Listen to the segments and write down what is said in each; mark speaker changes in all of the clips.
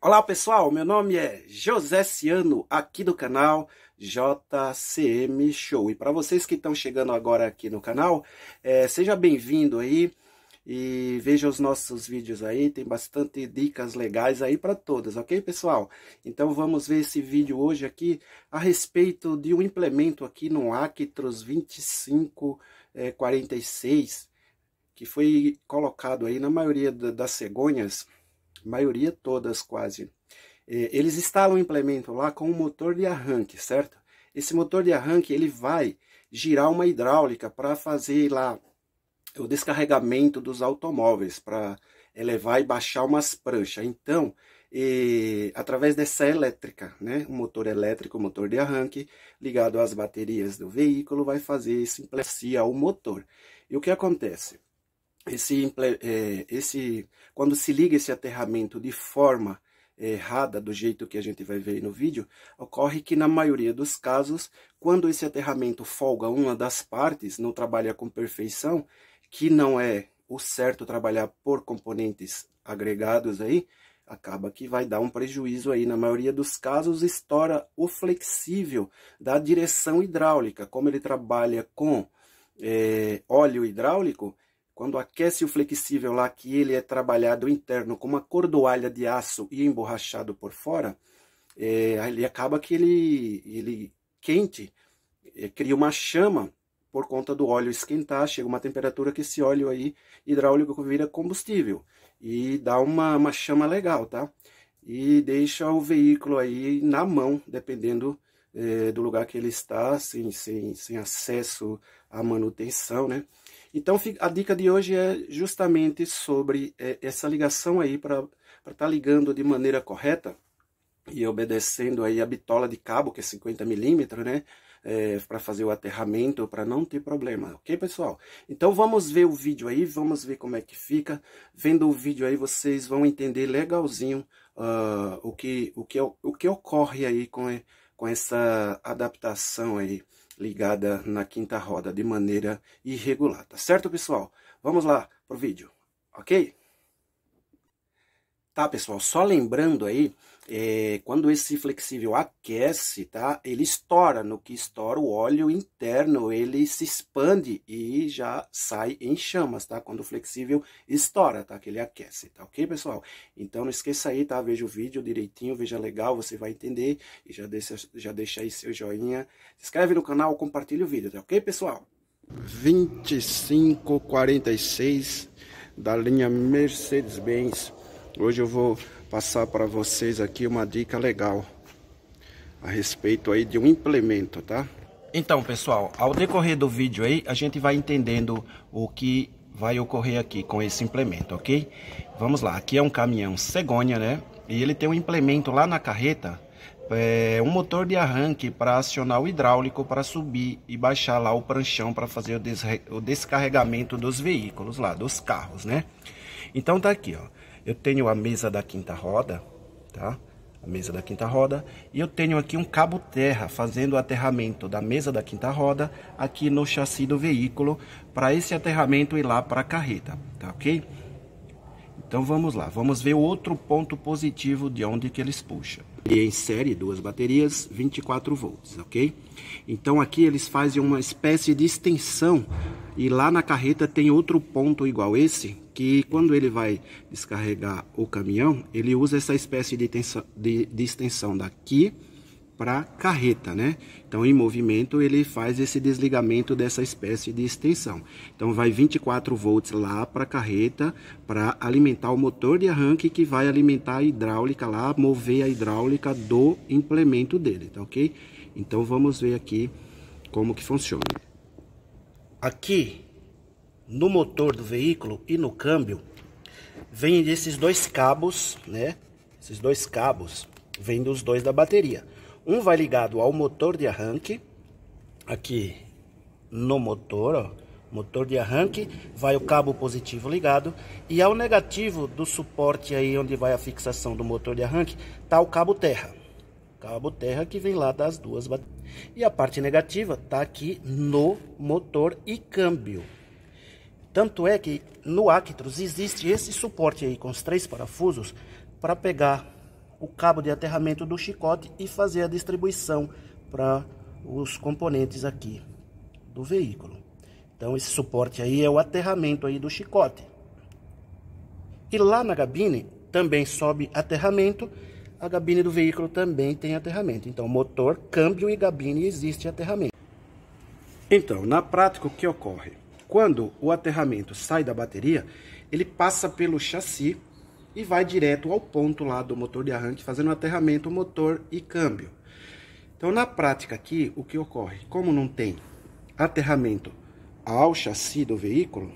Speaker 1: Olá pessoal, meu nome é José Ciano, aqui do canal JCM Show. E para vocês que estão chegando agora aqui no canal, é, seja bem-vindo aí e veja os nossos vídeos aí, tem bastante dicas legais aí para todas, ok pessoal? Então vamos ver esse vídeo hoje aqui a respeito de um implemento aqui no Actros 2546, é, que foi colocado aí na maioria das cegonhas, maioria todas quase, é, eles instalam o implemento lá com um motor de arranque, certo? Esse motor de arranque ele vai girar uma hidráulica para fazer lá o descarregamento dos automóveis, para elevar e baixar umas pranchas. Então, e, é, através dessa elétrica, né, um motor elétrico, motor de arranque, ligado às baterias do veículo, vai fazer isso, implecia o motor. E o que acontece? esse, é, esse, quando se liga esse aterramento de forma errada, do jeito que a gente vai ver no vídeo, ocorre que na maioria dos casos, quando esse aterramento folga uma das partes, não trabalha com perfeição, que não é o certo trabalhar por componentes agregados aí, acaba que vai dar um prejuízo aí. Na maioria dos casos, estoura o flexível da direção hidráulica. Como ele trabalha com é, óleo hidráulico, quando aquece o flexível lá, que ele é trabalhado interno com uma cordoalha de aço e emborrachado por fora, é, ele acaba que ele, ele quente, é, cria uma chama por conta do óleo esquentar, chega uma temperatura que esse óleo aí hidráulico vira combustível e dá uma, uma chama legal, tá? E deixa o veículo aí na mão, dependendo é, do lugar que ele está, sem, sem, sem acesso à manutenção, né? Então a dica de hoje é justamente sobre é, essa ligação aí para estar tá ligando de maneira correta e obedecendo aí a bitola de cabo, que é 50 milímetros, né? É, para fazer o aterramento, para não ter problema, ok pessoal? Então vamos ver o vídeo aí, vamos ver como é que fica. Vendo o vídeo aí vocês vão entender legalzinho uh, o, que, o, que, o que ocorre aí com, com essa adaptação aí ligada na quinta roda de maneira irregular, tá certo, pessoal? Vamos lá pro vídeo, ok? Tá, pessoal, só lembrando aí é, quando esse flexível aquece, tá? Ele estoura. No que estoura o óleo interno, ele se expande e já sai em chamas, tá? Quando o flexível estoura, tá? Que ele aquece, tá ok, pessoal? Então não esqueça aí, tá? Veja o vídeo direitinho, veja legal, você vai entender. E já deixa, já deixa aí seu joinha. Se inscreve no canal, compartilha o vídeo, tá ok, pessoal? 2546 da linha Mercedes-Benz Hoje eu vou passar para vocês aqui uma dica legal a respeito aí de um implemento, tá? Então, pessoal, ao decorrer do vídeo aí, a gente vai entendendo o que vai ocorrer aqui com esse implemento, ok? Vamos lá, aqui é um caminhão cegonha, né? E ele tem um implemento lá na carreta, é, um motor de arranque para acionar o hidráulico para subir e baixar lá o pranchão para fazer o, o descarregamento dos veículos lá, dos carros, né? Então tá aqui, ó. Eu tenho a mesa da quinta roda, tá? A mesa da quinta roda. E eu tenho aqui um cabo terra fazendo o aterramento da mesa da quinta roda aqui no chassi do veículo para esse aterramento ir lá para a carreta, tá ok? Então vamos lá, vamos ver o outro ponto positivo de onde que eles puxam. E em série, duas baterias, 24 volts, ok? Então aqui eles fazem uma espécie de extensão e lá na carreta tem outro ponto igual esse, que quando ele vai descarregar o caminhão, ele usa essa espécie de, tensão, de, de extensão daqui para carreta, né? Então, em movimento, ele faz esse desligamento dessa espécie de extensão. Então, vai 24 volts lá para a carreta para alimentar o motor de arranque que vai alimentar a hidráulica lá, mover a hidráulica do implemento dele, tá ok? Então, vamos ver aqui como que funciona. Aqui no motor do veículo e no câmbio, vem desses dois cabos, né? Esses dois cabos vêm dos dois da bateria. Um vai ligado ao motor de arranque, aqui no motor, ó, motor de arranque, vai o cabo positivo ligado e ao negativo do suporte aí onde vai a fixação do motor de arranque, tá o cabo terra. Cabo terra que vem lá das duas baterias. E a parte negativa tá aqui no motor e câmbio. Tanto é que no Actros existe esse suporte aí com os três parafusos para pegar o cabo de aterramento do chicote e fazer a distribuição para os componentes aqui do veículo. Então esse suporte aí é o aterramento aí do chicote. E lá na gabine também sobe aterramento, a gabine do veículo também tem aterramento. Então motor, câmbio e gabine existe aterramento. Então, na prática o que ocorre? Quando o aterramento sai da bateria, ele passa pelo chassi e vai direto ao ponto lá do motor de arranque, fazendo o aterramento motor e câmbio. Então, na prática aqui, o que ocorre? Como não tem aterramento ao chassi do veículo,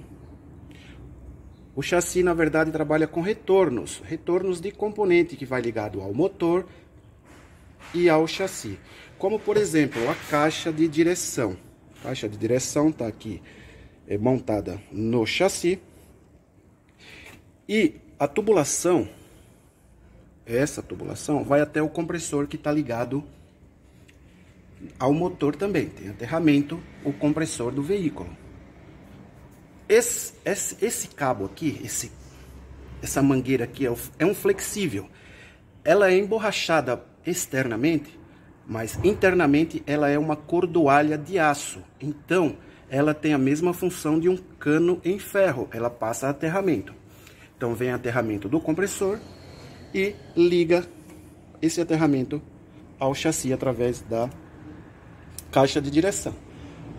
Speaker 1: o chassi, na verdade, trabalha com retornos, retornos de componente que vai ligado ao motor e ao chassi. Como, por exemplo, a caixa de direção. A caixa de direção está aqui é, montada no chassi. E a tubulação, essa tubulação, vai até o compressor que está ligado ao motor também. Tem aterramento, o compressor do veículo. Esse, esse, esse cabo aqui, esse, essa mangueira aqui, é, o, é um flexível. Ela é emborrachada externamente, mas internamente ela é uma cordoalha de aço. Então, ela tem a mesma função de um cano em ferro, ela passa aterramento. Então vem aterramento do compressor e liga esse aterramento ao chassi através da caixa de direção.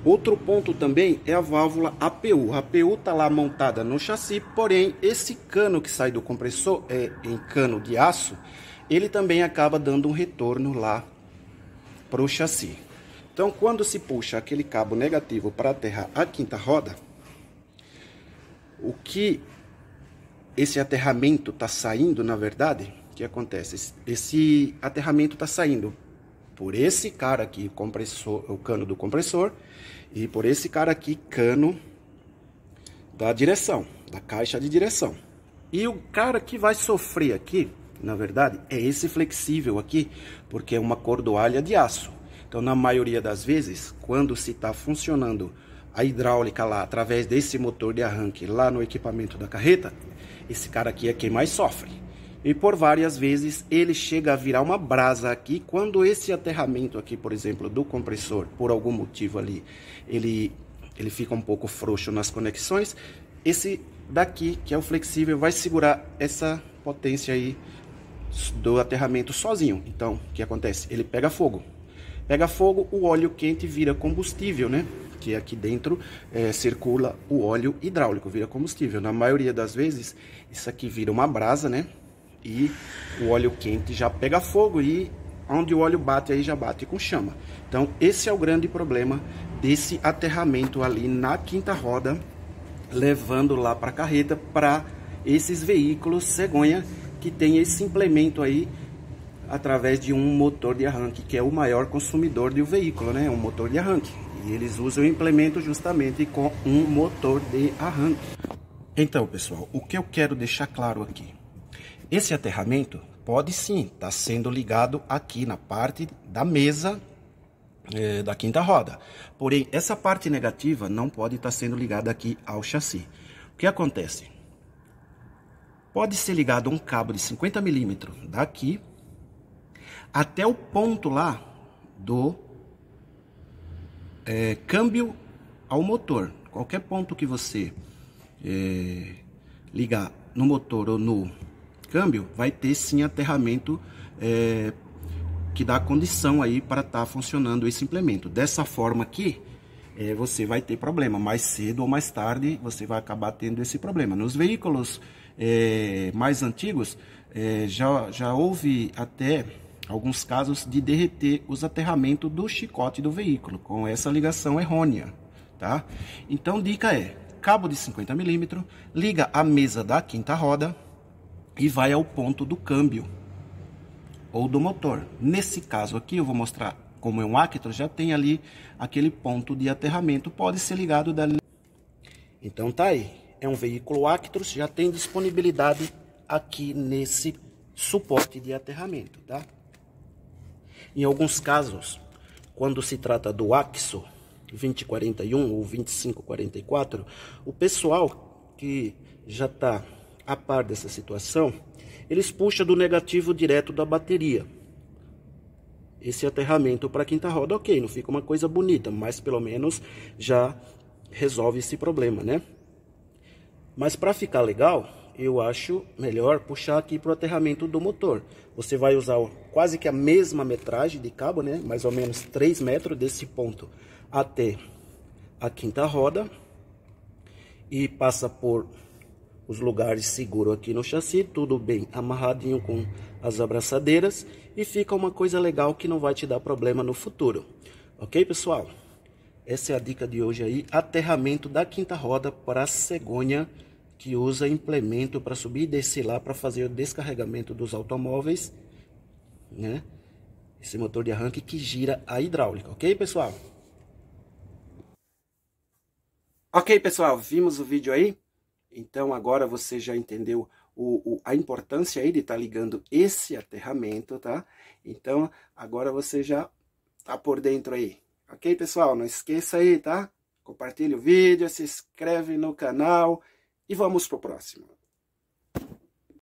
Speaker 1: Outro ponto também é a válvula APU. A APU está lá montada no chassi, porém esse cano que sai do compressor é em cano de aço, ele também acaba dando um retorno lá para o chassi. Então, quando se puxa aquele cabo negativo para aterrar a quinta roda, o que esse aterramento está saindo, na verdade, o que acontece? Esse aterramento está saindo por esse cara aqui, compressor, o cano do compressor, e por esse cara aqui, cano da direção, da caixa de direção. E o cara que vai sofrer aqui, na verdade, é esse flexível aqui, porque é uma cordoalha de aço. Então, na maioria das vezes, quando se está funcionando a hidráulica lá, através desse motor de arranque lá no equipamento da carreta, esse cara aqui é quem mais sofre. E por várias vezes ele chega a virar uma brasa aqui quando esse aterramento aqui, por exemplo, do compressor, por algum motivo ali, ele, ele fica um pouco frouxo nas conexões. Esse daqui, que é o flexível, vai segurar essa potência aí do aterramento sozinho. Então, o que acontece? Ele pega fogo. Pega fogo, o óleo quente vira combustível, né? Que é aqui dentro é, circula o óleo hidráulico, vira combustível. Na maioria das vezes, isso aqui vira uma brasa, né? E o óleo quente já pega fogo e onde o óleo bate aí já bate com chama. Então esse é o grande problema desse aterramento ali na quinta roda, levando lá para a carreta para esses veículos cegonha que tem esse implemento aí através de um motor de arranque, que é o maior consumidor do veículo, né? Um motor de arranque. E eles usam o implemento justamente com um motor de arranque. Então, pessoal, o que eu quero deixar claro aqui? Esse aterramento pode sim estar tá sendo ligado aqui na parte da mesa é, da quinta roda. Porém, essa parte negativa não pode estar tá sendo ligada aqui ao chassi. O que acontece? Pode ser ligado um cabo de 50 milímetros daqui até o ponto lá do é, câmbio ao motor. Qualquer ponto que você é, ligar no motor ou no câmbio, vai ter sim aterramento é, que dá condição aí para estar tá funcionando esse implemento. Dessa forma aqui, é, você vai ter problema. Mais cedo ou mais tarde, você vai acabar tendo esse problema. Nos veículos é, mais antigos, é, já, já houve até alguns casos de derreter os aterramentos do chicote do veículo com essa ligação errônea, tá? Então dica é cabo de 50 milímetros, liga a mesa da quinta roda e vai ao ponto do câmbio ou do motor. Nesse caso aqui eu vou mostrar como é um Actro já tem ali aquele ponto de aterramento pode ser ligado dali. Então tá aí, é um veículo Actros, já tem disponibilidade aqui nesse suporte de aterramento, tá? Em alguns casos, quando se trata do AXO 2041 ou 2544, o pessoal que já está a par dessa situação, eles puxam do negativo direto da bateria. Esse aterramento para quinta roda, ok, não fica uma coisa bonita, mas pelo menos já resolve esse problema, né? Mas para ficar legal, eu acho melhor puxar aqui para o aterramento do motor. Você vai usar quase que a mesma metragem de cabo, né? Mais ou menos 3 metros desse ponto até a quinta roda. E passa por os lugares seguros aqui no chassi, tudo bem amarradinho com as abraçadeiras. E fica uma coisa legal que não vai te dar problema no futuro. Ok, pessoal? Essa é a dica de hoje aí, aterramento da quinta roda para cegonha que usa implemento para subir e descer lá para fazer o descarregamento dos automóveis, né? Esse motor de arranque que gira a hidráulica, ok pessoal? Ok pessoal, vimos o vídeo aí? Então agora você já entendeu o, o, a importância aí de estar tá ligando esse aterramento, tá? Então agora você já tá por dentro aí. Ok, pessoal? Não esqueça aí, tá? Compartilhe o vídeo, se inscreve no canal e vamos para o próximo.